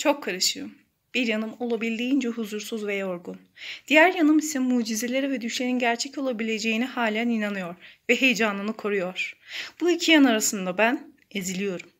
Çok karışığım. Bir yanım olabildiğince huzursuz ve yorgun. Diğer yanım ise mucizelere ve düşlerin gerçek olabileceğine halen inanıyor ve heyecanını koruyor. Bu iki yan arasında ben eziliyorum.